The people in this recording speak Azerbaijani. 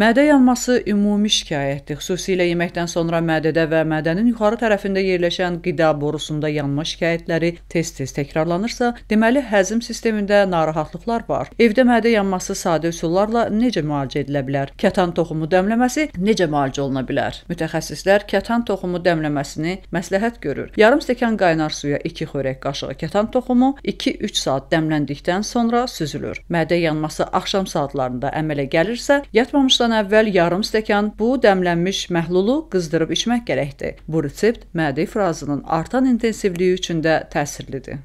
Mədə yanması ümumi şikayətdir. Xüsusilə yeməkdən sonra mədədə və mədənin yuxarı tərəfində yerləşən qida borusunda yanma şikayətləri tez-tez təkrarlanırsa, deməli həzm sistemində narahatlıqlar var. Evdə mədə yanması sadə üsullarla necə müalicə edilə bilər? Kətan toxumu dəmləməsi necə müalicə oluna bilər? Mütəxəssislər kətan toxumu dəmləməsini məsləhət görür. Yarım stəkan qaynar suya 2 xörək qaşığı kətan toxumu 2-3 saat dəmləndikdən sonra süzülür. Mədə yanması axşam saatlarında əmələ gəlirsə, yatmamış Yatışdan əvvəl yarım stəkan bu dəmlənmiş məhlulu qızdırıb içmək gərəkdir. Bu resept mədi frazının artan intensivliyi üçün də təsirlidir.